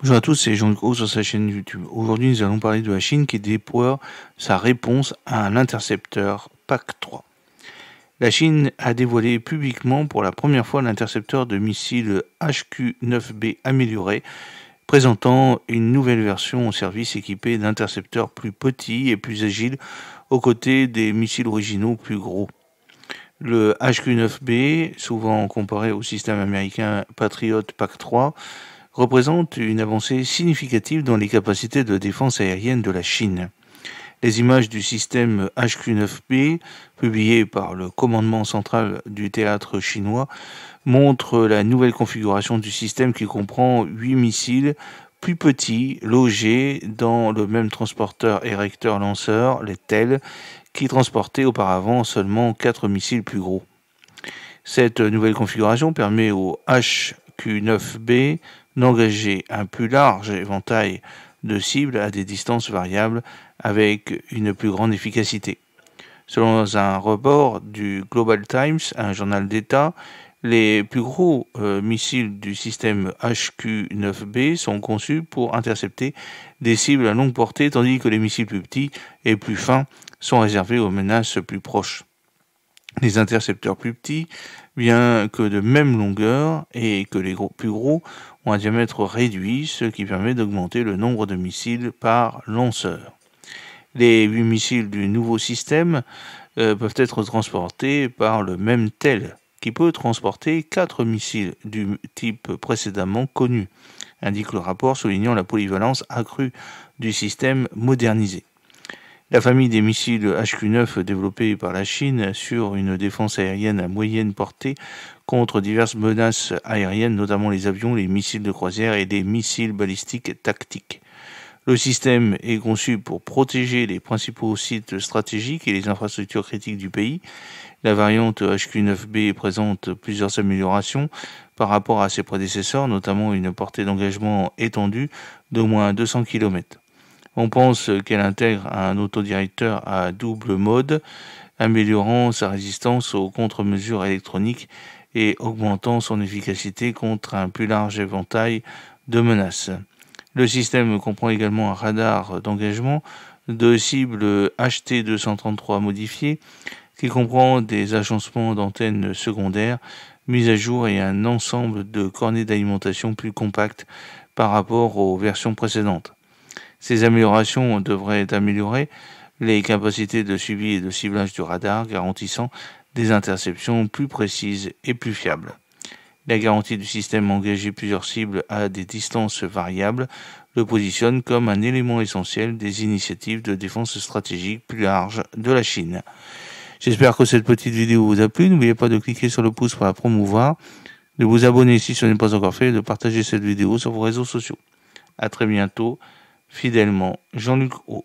Bonjour à tous, c'est Jean claude sur sa chaîne YouTube. Aujourd'hui, nous allons parler de la Chine qui déploie sa réponse à l'intercepteur PAC-3. La Chine a dévoilé publiquement pour la première fois l'intercepteur de missiles HQ-9B amélioré, présentant une nouvelle version au service équipée d'intercepteurs plus petits et plus agiles aux côtés des missiles originaux plus gros. Le HQ-9B, souvent comparé au système américain Patriot PAC-3, représente une avancée significative dans les capacités de défense aérienne de la Chine. Les images du système HQ-9B, publiées par le commandement central du théâtre chinois, montrent la nouvelle configuration du système qui comprend huit missiles plus petits logés dans le même transporteur érecteur lanceur, les TEL, qui transportaient auparavant seulement 4 missiles plus gros. Cette nouvelle configuration permet au HQ-9B d'engager un plus large éventail de cibles à des distances variables avec une plus grande efficacité. Selon un report du Global Times, un journal d'État, les plus gros euh, missiles du système HQ-9B sont conçus pour intercepter des cibles à longue portée, tandis que les missiles plus petits et plus fins sont réservés aux menaces plus proches les intercepteurs plus petits, bien que de même longueur, et que les gros, plus gros ont un diamètre réduit, ce qui permet d'augmenter le nombre de missiles par lanceur. Les huit missiles du nouveau système euh, peuvent être transportés par le même tel, qui peut transporter quatre missiles du type précédemment connu, indique le rapport soulignant la polyvalence accrue du système modernisé. La famille des missiles HQ-9 développés par la Chine assure une défense aérienne à moyenne portée contre diverses menaces aériennes, notamment les avions, les missiles de croisière et des missiles balistiques tactiques. Le système est conçu pour protéger les principaux sites stratégiques et les infrastructures critiques du pays. La variante HQ9B présente plusieurs améliorations par rapport à ses prédécesseurs, notamment une portée d'engagement étendue d'au moins 200 km. On pense qu'elle intègre un autodirecteur à double mode, améliorant sa résistance aux contre-mesures électroniques et augmentant son efficacité contre un plus large éventail de menaces. Le système comprend également un radar d'engagement de cibles HT233 modifiées qui comprend des agencements d'antennes secondaires mises à jour et un ensemble de cornets d'alimentation plus compacts par rapport aux versions précédentes. Ces améliorations devraient améliorer les capacités de suivi et de ciblage du radar, garantissant des interceptions plus précises et plus fiables. La garantie du système engagé plusieurs cibles à des distances variables le positionne comme un élément essentiel des initiatives de défense stratégique plus large de la Chine. J'espère que cette petite vidéo vous a plu. N'oubliez pas de cliquer sur le pouce pour la promouvoir, de vous abonner si ce n'est pas encore fait et de partager cette vidéo sur vos réseaux sociaux. À très bientôt fidèlement Jean-Luc O.